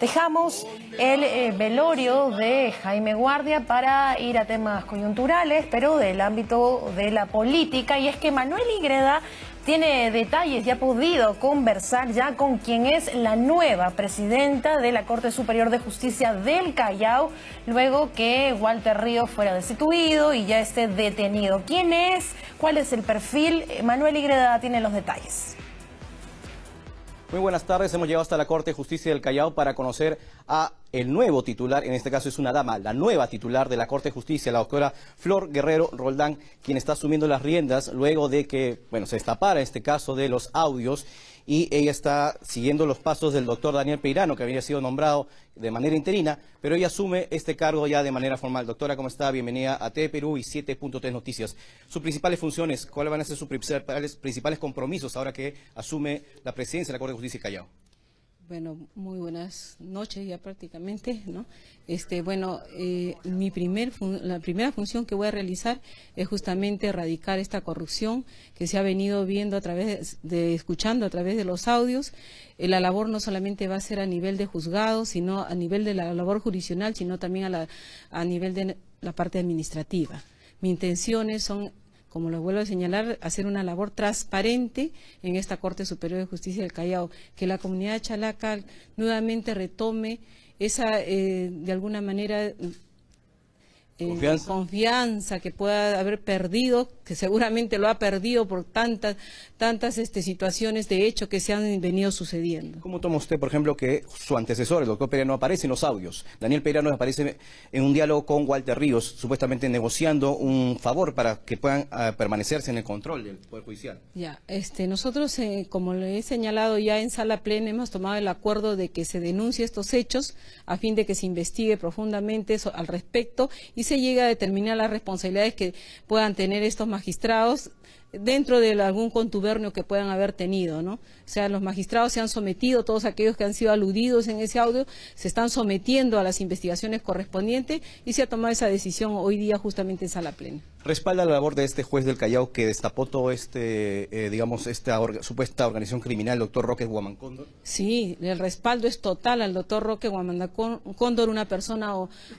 Dejamos el eh, velorio de Jaime Guardia para ir a temas coyunturales, pero del ámbito de la política. Y es que Manuel Igreda tiene detalles ya ha podido conversar ya con quien es la nueva presidenta de la Corte Superior de Justicia del Callao, luego que Walter Río fuera destituido y ya esté detenido. ¿Quién es? ¿Cuál es el perfil? Manuel Igreda tiene los detalles. Muy buenas tardes, hemos llegado hasta la Corte de Justicia del Callao para conocer a el nuevo titular, en este caso es una dama, la nueva titular de la Corte de Justicia, la doctora Flor Guerrero Roldán, quien está asumiendo las riendas luego de que, bueno, se destapara este caso de los audios y ella está siguiendo los pasos del doctor Daniel Peirano, que había sido nombrado de manera interina, pero ella asume este cargo ya de manera formal. Doctora, ¿cómo está? Bienvenida a TV Perú y 7.3 Noticias. Sus principales funciones, ¿cuáles van a ser sus principales, compromisos ahora que asume la presidencia de la Corte de Justicia Callao? Bueno, muy buenas noches ya prácticamente, ¿no? Este, bueno, eh, mi primer la primera función que voy a realizar es justamente erradicar esta corrupción que se ha venido viendo a través de, escuchando a través de los audios. Eh, la labor no solamente va a ser a nivel de juzgado, sino a nivel de la labor jurisdiccional, sino también a, la, a nivel de la parte administrativa. Mis intenciones son como lo vuelvo a señalar, hacer una labor transparente en esta Corte Superior de Justicia del Callao, que la comunidad chalaca nuevamente retome esa, eh, de alguna manera, confianza. que pueda haber perdido, que seguramente lo ha perdido por tantas, tantas este, situaciones de hecho que se han venido sucediendo. ¿Cómo toma usted, por ejemplo, que su antecesor, el doctor Pereira, no aparece en los audios? Daniel Pereira no aparece en un diálogo con Walter Ríos, supuestamente negociando un favor para que puedan ah, permanecerse en el control del Poder Judicial. Ya, este, nosotros, eh, como le he señalado ya en sala plena, hemos tomado el acuerdo de que se denuncie estos hechos a fin de que se investigue profundamente al respecto y se llega a determinar las responsabilidades que puedan tener estos magistrados dentro de algún contubernio que puedan haber tenido, ¿no? O sea, los magistrados se han sometido, todos aquellos que han sido aludidos en ese audio, se están sometiendo a las investigaciones correspondientes y se ha tomado esa decisión hoy día justamente en sala plena. ¿Respalda la labor de este juez del Callao que destapó todo este, eh, digamos, esta supuesta organización criminal, doctor Roque Guamancóndor? Sí, el respaldo es total al doctor Roque Guamancóndor, una persona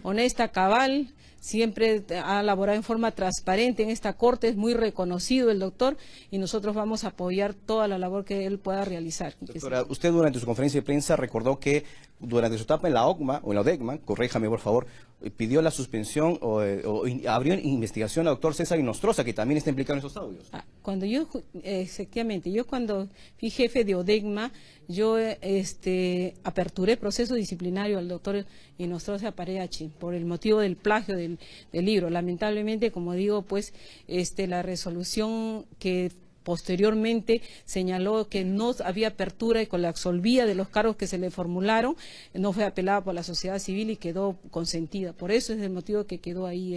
honesta, cabal, siempre ha laborado en forma transparente en esta corte, es muy reconocido el doctor doctor y nosotros vamos a apoyar toda la labor que él pueda realizar. Doctora, usted durante su conferencia de prensa recordó que durante su etapa en la OCMA o en la ODECMA, corréjame por favor, pidió la suspensión o, eh, abrió investigación al doctor César Inostroza, que también está implicado en esos audios. Ah, cuando yo, efectivamente, yo cuando fui jefe de ODEGMA, yo este, aperturé proceso disciplinario al doctor Inostroza Pareachi por el motivo del plagio del, del libro. Lamentablemente, como digo, pues este, la resolución que Posteriormente señaló que no había apertura y con la absolvía de los cargos que se le formularon, no fue apelada por la sociedad civil y quedó consentida. Por eso es el motivo que quedó ahí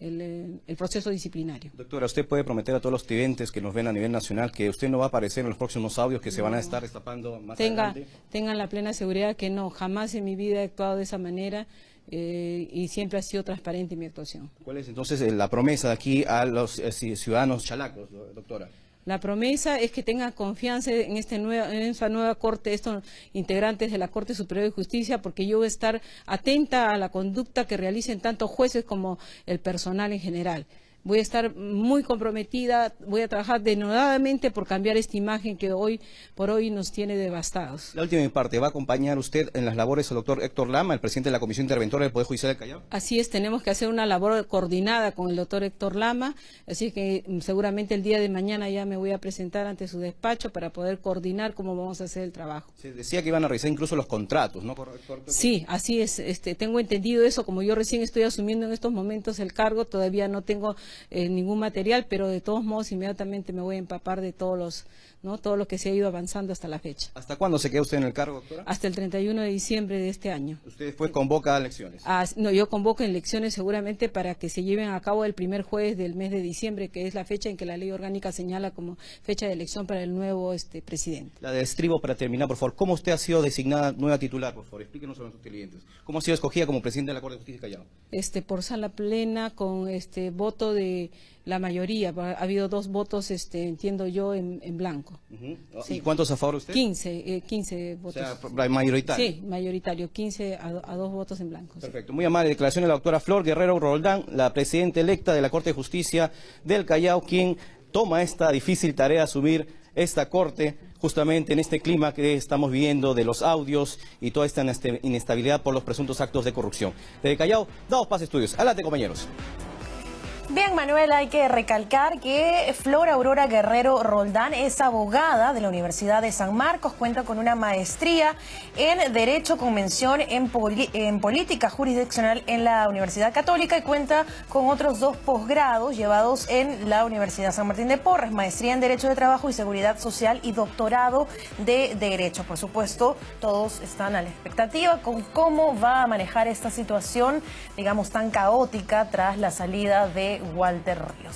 el, eh, proceso disciplinario. Doctora, usted puede prometer a todos los clientes que nos ven a nivel nacional que usted no va a aparecer en los próximos audios que se van a estar destapando más Tenga, Tengan la plena seguridad que no, jamás en mi vida he actuado de esa manera. Eh, y siempre ha sido transparente mi actuación. ¿Cuál es entonces eh, la promesa de aquí a los eh, ciudadanos chalacos, doctora? La promesa es que tengan confianza en, este nueva, en esta nueva Corte, estos integrantes de la Corte Superior de Justicia, porque yo voy a estar atenta a la conducta que realicen tanto jueces como el personal en general voy a estar muy comprometida, voy a trabajar denodadamente por cambiar esta imagen que hoy por hoy nos tiene devastados. La última parte, ¿va a acompañar usted en las labores al doctor Héctor Lama, el presidente de la Comisión Interventora del Poder Judicial de Callao? Así es, tenemos que hacer una labor coordinada con el doctor Héctor Lama, así que mm, seguramente el día de mañana ya me voy a presentar ante su despacho para poder coordinar cómo vamos a hacer el trabajo. Se decía que iban a revisar incluso los contratos, ¿no? sí, así es, este, tengo entendido eso, como yo recién estoy asumiendo en estos momentos el cargo, todavía no tengo en eh, ningún material, pero de todos modos inmediatamente me voy a empapar de todos los, ¿no? todo lo que se ha ido avanzando hasta la fecha. ¿Hasta cuándo se queda usted en el cargo, doctora? Hasta el 31 de diciembre de este año. ¿Usted después convoca a elecciones? Ah, no, yo convoco elecciones seguramente para que se lleven a cabo el primer jueves del mes de diciembre, que es la fecha en que la ley orgánica señala como fecha de elección para el nuevo este, presidente. La describo para terminar, por favor. ¿Cómo usted ha sido designada nueva titular, por favor? Explíquenos a sus clientes. ¿Cómo ha sido escogida como presidente de la Corte de Justicia Este, por sala plena, con este voto de la mayoría. Ha habido dos votos, este, entiendo yo, en, blanco. ¿Y cuántos a favor usted? 15, 15 eh, votos. mayoritario. Sí, mayoritario, 15 a, dos votos en blanco. Perfecto, muy amable. Declaración de la doctora Flor Guerrero Roldán, la presidenta electa de la Corte de Justicia del Callao, quien toma esta difícil tarea de asumir esta Corte justamente en este clima que estamos viviendo de los audios y toda esta inestabilidad por los presuntos actos de corrupción. Desde Callao, daos paz estudios. Adelante, compañeros. Bien, Manuel, hay que recalcar que Flora Aurora Guerrero Roldán es abogada de la Universidad de San Marcos, cuenta con una maestría en Derecho con mención en, en Política Jurisdiccional en la Universidad Católica y cuenta con otros dos posgrados llevados en la Universidad San Martín de Porres, maestría en Derecho de Trabajo y Seguridad Social y doctorado de Derecho. Por supuesto, todos están a la expectativa con cómo va a manejar esta situación, digamos, tan caótica tras la salida de Walter Ríos.